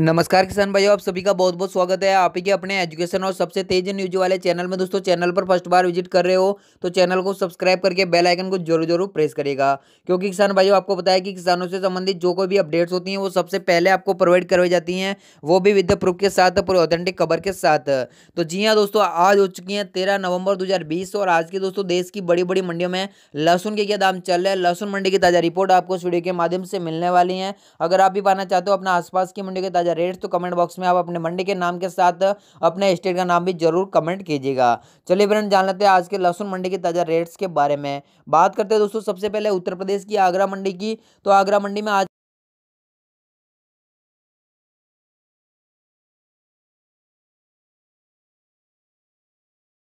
नमस्कार किसान भाइयों आप सभी का बहुत बहुत स्वागत है आप ही के अपने एजुकेशन और सबसे तेज न्यूज वाले चैनल में दोस्तों चैनल पर फर्स्ट बार विजिट कर रहे हो तो चैनल को सब्सक्राइब करके बेल आइकन को जरूर जरूर प्रेस करेगा क्योंकि किसान भाइयों आपको बताया कि किसानों से संबंधित जो कोई भी अपडेट्स होती हैं वो सबसे पहले आपको प्रोवाइड करवाई जाती हैं वो भी विद प्रूफ के साथ पूरे ऑथेंटिक खबर के साथ तो जी हाँ दोस्तों आज हो चुकी है तेरह नवंबर दो और आज के दोस्तों देश की बड़ी बड़ी मंडियों में लहसुन के क्या दाम चल रहे हैं लहसुन मंडी की ताज़ा रिपोर्ट आपको इस वीडियो के माध्यम से मिलने वाली है अगर आप भी पाना चाहते हो अपना आसपास की मंडी के ताज़ा ताज़ा रही तो कमेंट बॉक्स में आप अपने मंडी के नाम के साथ अपने स्टेट का नाम भी जरूर कमेंट कीजिएगा चलिए फ्रेंड जान लेते हैं आज के लहसुन मंडी के ताज़ा रेट्स के बारे में बात करते हैं दोस्तों सबसे पहले उत्तर प्रदेश की आगरा मंडी की तो आगरा मंडी में आज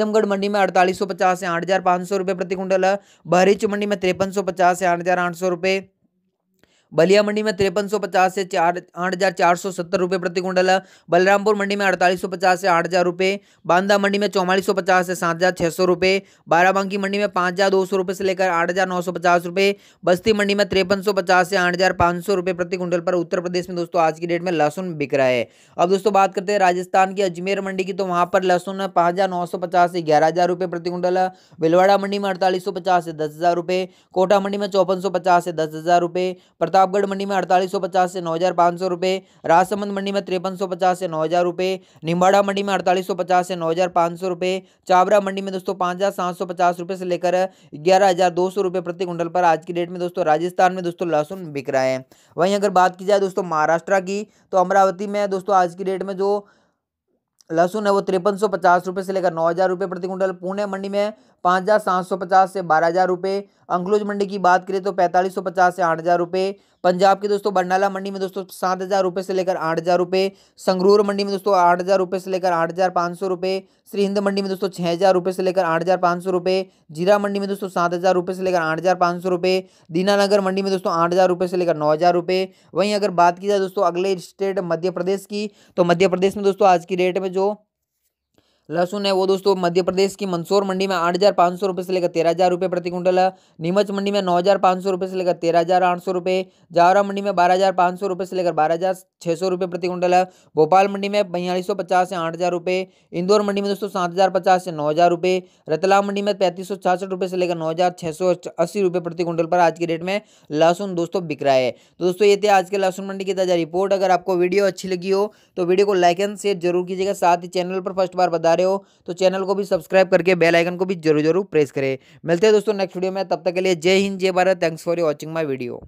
आजमगढ़ मंडी में अड़तालीस सौ पचास से आठ हज़ार पाँच सौ रुपये प्रति क्विंटल है बहरीच मंडी में तिरपन सौ पचास से आठ हज़ार आठ सौ रुपये बलिया मंडी में तिरपन सौ पचास से चार आठ हज़ार चार सौ सत्तर रुपये प्रति कुंटल बलरामपुर मंडी में अड़तालीस सौ पचास से आठ हज़ार रुपये बांदा मंडी में चौवालीस सौ पचास से सात हज़ार छः सौ रुपये बाराबंकी मंडी में पाँच हज़ार दो सौ रुपये से लेकर आठ हज़ार नौ सौ पचास रुपये बस्ती मंडी में तिरपन सौ पचास से आठ हज़ार पाँच सौ रुपये प्रति कुंटल पर उत्तर प्रदेश में दोस्तों आज की डेट में लहसुन बिक रहा है अब दोस्तों बात करते हैं राजस्थान की अजमेर मंडी की तो वहाँ पर लहसुन पाँच हज़ार नौ सौ पचास से ग्यारह हज़ार रुपये प्रति कुंटल बिलवाड़ा मंडी में अड़तालीस सौ पचास से दस हज़ार रुपये कोटा मंडी में चौपन सौ पचास से दस हज़ार रुपये प्रताप प्रतापगढ़ मंडी में अड़तालीस सौ पचास से नौ हज़ार पाँच सौ रुपये राजसमंद मंडी में तिरपन सौ पचास से नौ हज़ार रुपये निम्बाड़ा मंडी में अड़तालीस सौ पचास से नौ हज़ार पाँच सौ रुपये चावरा मंडी में दोस्तों पाँच हज़ार सात सौ पचास रुपये से लेकर ग्यारह हज़ार दो सौ रुपये प्रति कुंटल पर आज की डेट में दोस्तों राजस्थान में दोस्तों लहसुन बिक रहा है वहीं अगर बात की जाए दोस्तों महाराष्ट्र की तो अमरावती में दोस्तों आज की डेट में जो लहसुन है वो तिरपन सौ पचास रुपये से लेकर नौ हज़ार रुपये प्रति कुंटल पुणे मंडी में पाँच हज़ार सात सौ पचास से बारह हज़ार रुपये अंकलोज मंडी की बात करें तो पैंतालीस सौ पचास से आठ हज़ार रुपये पंजाब के दोस्तों बरनाला मंडी में दोस्तों सात हज़ार रुपये से लेकर आठ हज़ार रुपये संगरूर मंडी में दोस्तों आठ हज़ार रुपये से लेकर आठ हज़ार पाँच सौ रुपये श्री हिंद मंडी में दोस्तों छः हज़ार रुपये से लेकर आठ हज़ार पाँच सौ रुपये जीरा मंडी में दोस्तों सात हज़ार रुपये से लेकर आठ हज़ार पाँच सौ रुपये दीनानगर मंडी में दोस्तों आठ हज़ार रुपये से लेकर नौ हज़ार रुपये वहीं अगर बात की जाए दोस्तों अगले स्टेट मध्य प्रदेश की तो मध्य प्रदेश में दोस्तों आज की डेट में जो लहसुन है वो दोस्तों मध्य प्रदेश की मंदसौर मंडी में आठ हज़ार पाँच सौ रुपये से लेकर तेरह हज़ार रुपये प्रति क्विंटल नीमच मंडी में नौ हज़ार पाँच सौ रुपये से लेकर तेरह हज़ार आठ सौ रुपये जावरा मंडी में बारह हज़ार पाँच सौ रुपये से लेकर बारह हज़ार छः सौ रुपये प्रति क्विंटल भोपाल मंडी में बयालीस सौ पचास से आठ हज़ार रुपये इंदौर मंडी में दोस्तों सात हज़ार पचास से नौ हज़ार रुपये रतलाम मंडी में पैंतीस सौ छियासठ रुपये से लेकर नौ हज़ार छः सौ अस्सी रुपये प्रति क्विंटल पर आज के डेट में लहसुन दोस्तों बिक रहा है तो दोस्तों ये थे आज के लहसुन मंडी की ताज़ा रिपोर्ट अगर आपको वीडियो अच्छी लगी हो तो वीडियो को लाइक एंड शेयर जरूर कीजिएगा साथ ही चैनल पर फर्स्ट बार बता रहे हो तो चैनल को भी सब्सक्राइब करके बेल आइकन को भी जरूर जरूर प्रेस करें मिलते हैं दोस्तों नेक्स्ट वीडियो में तब तक के लिए जय हिंद जय Bharat thanks for watching my video